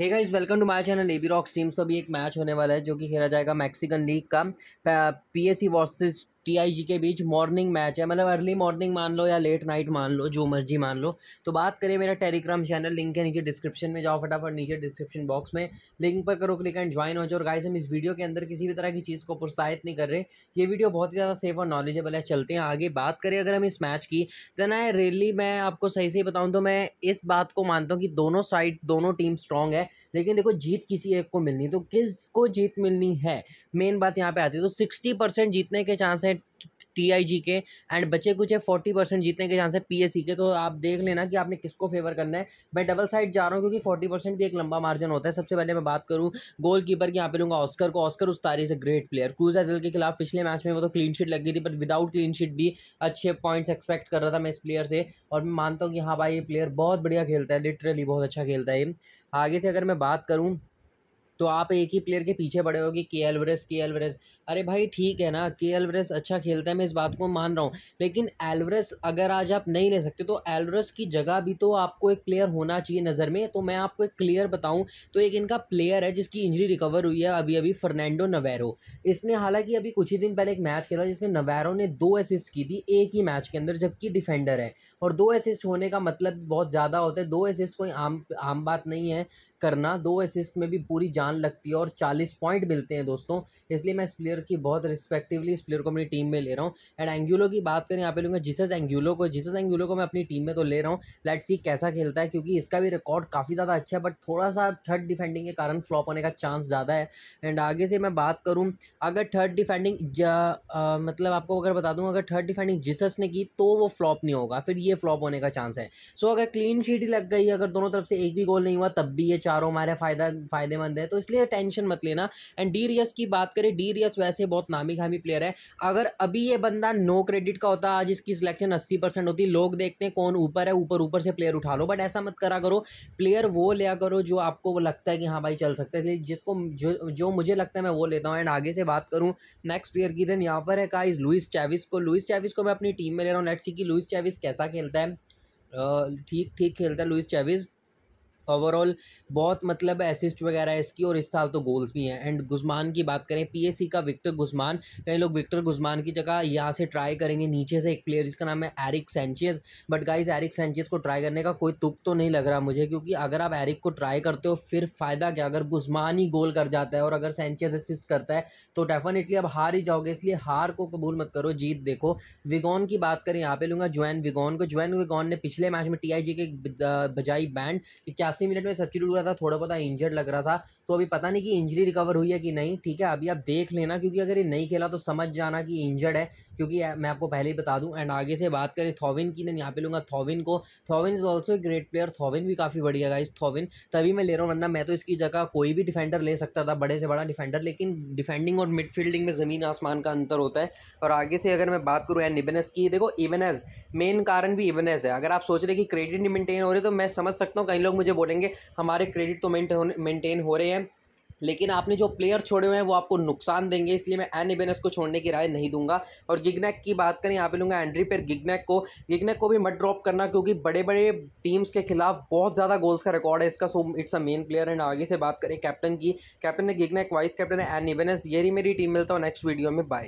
hey guys welcome to my channel AB Rocks Teams तो अभी एक मैच होने वाला है जो कि खेला जाएगा मैक्सिकन लीग का एस सी वर्सेज टीआईजी के बीच मॉर्निंग मैच है मतलब अर्ली मॉर्निंग मान लो या लेट नाइट मान लो जो मर्जी मान लो तो बात करें मेरा टेलीग्राम चैनल लिंक है नीचे डिस्क्रिप्शन में जाओ फटाफट नीचे डिस्क्रिप्शन बॉक्स में लिंक पर करो क्लिक एंड ज्वाइन हो जाओ और गाइस हम इस वीडियो के अंदर किसी भी तरह की चीज़ को प्रोत्साहित नहीं कर रहे ये वीडियो बहुत ही ज़्यादा सेफ और नॉलेजेबल है चलते हैं आगे बात करें अगर हम इस मैच की देन आई रियली मैं आपको सही से बताऊँ तो मैं इस बात को मानता हूँ कि दोनों साइड दोनों टीम स्ट्रांग है लेकिन देखो जीत किसी एक को मिलनी तो किस को जीत मिलनी है मेन बात यहाँ पे आती है तो सिक्सटी परसेंट जीतने के चांस हैं आई टीआईजी के एंड बचे कुछ है फोर्टी परसेंट जीतने के चांस है पीएससी के तो आप देख लेना कि आपने किसको फेवर करना है मैं डबल साइड जा रहा हूँ क्योंकि फोर्टी परसेंट भी एक लंबा मार्जिन होता है सबसे पहले मैं बात करूँ गोल कीपर की यहाँ पे लूँगा ऑस्कर को ऑस्कर उस तारी से ग्रेट प्लेयर क्रूज एजल के खिलाफ पिछले मैच में वो तो क्लीन शीट लग गई थी बट विदाउट क्लीन शीट भी अच्छे पॉइंट्स एक्सपेक्ट कर रहा था मैं इस प्लेयर से और मैं मानता हूँ कि हाँ भाई ये प्लेयर बहुत बढ़िया खेलता है लिटरली बहुत अच्छा खेलता है आगे से अगर मैं बात करूँ तो आप एक ही प्लेयर के पीछे पड़े हो कि के एलवरेस के एलवरेस अरे भाई ठीक है ना के एलवरेस अच्छा खेलता है मैं इस बात को मान रहा हूँ लेकिन एलवरेस अगर आज आप नहीं ले सकते तो एलवरेस की जगह भी तो आपको एक प्लेयर होना चाहिए नज़र में तो मैं आपको एक क्लियर बताऊँ तो एक इनका प्लेयर है जिसकी इंजरी रिकवर हुई है अभी अभी फर्नैंडो नवैरो इसने हालांकि अभी कुछ ही दिन पहले एक मैच खेला जिसमें नवैरो ने दो असिस्ट की थी एक ही मैच के अंदर जबकि डिफेंडर है और दो असिस्ट होने का मतलब बहुत ज़्यादा होता है दो असिस्ट कोई आम आम बात नहीं है करना दो असिस्ट में भी पूरी जान जान लगती है और चालीस पॉइंट मिलते हैं दोस्तों इसलिए मैं इस प्लेयर की बहुत रिस्पेक्टिवली इस प्लेयर को अपनी टीम में ले रहा हूँ एंड एंगुलो की बात करें यहाँ पे लूँगा जिसस एंगुलो को जिसस एंगुलो को मैं अपनी टीम में तो ले रहा हूँ लेट सी कैसा खेलता है क्योंकि इसका भी रिकॉर्ड काफ़ी ज़्यादा अच्छा है बट थोड़ा सा थर्ड डिफेंडिंग के कारण फ्लॉप होने का चांस ज़्यादा है एंड आगे से मैं बात करूँ अगर थर्ड डिफेंडिंग मतलब आपको अगर बता दूँ अगर थर्ड डिफेंडिंग जिसस ने की तो वो फ्लॉप नहीं होगा फिर ये फ्लॉप होने का चांस है सो अगर क्लीन शीट ही लग गई अगर दोनों तरफ से एक भी गोल नहीं हुआ तब भी ये चारों हमारे फायदा फायदेमंद है तो तो इसलिए टेंशन मत लेना एंड डी रियस की बात करें डी रियस वैसे बहुत नामी खामी प्लेयर है अगर अभी ये बंदा नो क्रेडिट का होता आज इसकी सिलेक्शन अस्सी परसेंट होती लोग देखते हैं कौन ऊपर है ऊपर ऊपर से प्लेयर उठा लो बट ऐसा मत करा करो प्लेयर वो लिया करो जो आपको वो लगता है कि हाँ भाई चल सकता है जिसको जो जो मुझे लगता है मैं वो लेता हूँ एंड आगे से बात करूँ नेक्स्ट प्लेयर की देन यहाँ पर है काइज लुइस चैविस को लुइस चैविस को मैं अपनी टीम में ले रहा हूँ लेट्स सी कि लुइस चैविस कैसा खेलता है ठीक ठीक खेलता है लुइस चैविस ओवरऑल बहुत मतलब असिस्ट वगैरह है इसकी और इस साल तो गोल्स भी हैं एंड गुजमान की बात करें पीएससी का विक्टर गुजमान कई लोग विक्टर गुजमान की जगह यहाँ से ट्राई करेंगे नीचे से एक प्लेयर जिसका नाम है एरिक सेंचियस बट गाइस एरिक सेंचियस को ट्राई करने का कोई तुक तो नहीं लग रहा मुझे क्योंकि अगर आप एरिक को ट्राई करते हो फिर फ़ायदा क्या अगर गुजमान ही गोल कर जाता है और अगर सेंचियस असिस्ट करता है तो डेफिनेटली आप हार ही जाओगे इसलिए हार को कबूल मत करो जीत देखो विगॉन की बात करें यहाँ पे लूँगा जुएन विगॉन को जुएन विगॉन ने पिछले मैच में टी के बजाई बैंड इक्यासी अस्सी मिनट में सब्सिट्यूट हुआ था थोड़ा बहुत इंजर्ड लग रहा था तो अभी पता नहीं कि इंजरी रिकवर हुई है कि नहीं ठीक है अभी आप देख लेना क्योंकि अगर ये नहीं खेला तो समझ जाना कि इंजर्ड है क्योंकि मैं आपको पहले ही बता दूँ एंड आगे से बात करें थॉविन की नहीं यहाँ पे लूँगा थॉविन को थॉविन is also a great player थॉविन भी काफ़ी बढ़िया गाइस थॉविन तभी मैं ले रहा हूँ वरना मैं तो इसकी जगह कोई भी डिफेंडर ले सकता था बड़े से बड़ा डिफेंडर लेकिन डिफेंडिंग और मिडफील्डिंग में ज़मीन आसमान का अंतर होता है और आगे से अगर मैं बात करूँ एंड इबनस की देखो इबनस मेन कारण भी इवनस है अगर आप सोच रहे कि क्रेडिट नहीं मेंटेन हो रहे तो मैं समझ सकता हूँ कई लोग मुझे बोल बोलेंगे हमारे क्रेडिट तो मेंटेन हो रहे हैं लेकिन आपने जो प्लेयर छोड़े हुए हैं वो आपको नुकसान देंगे इसलिए मैं एन एबेनस को छोड़ने की राय नहीं दूंगा और गिगनैक की बात करें यहाँ पे लूँगा एंड्री पर गिगनैक को गिगनैक को भी मत ड्रॉप करना क्योंकि बड़े बड़े टीम्स के खिलाफ बहुत ज़्यादा गोल्स का रिकॉर्ड है इसका so it's a main player and आगे से बात करें कैप्टन की कैप्टन है गिगनैक वाइस कैप्टन है एन एबेनस ये मेरी टीम मिलता हूँ नेक्स्ट वीडियो में बाय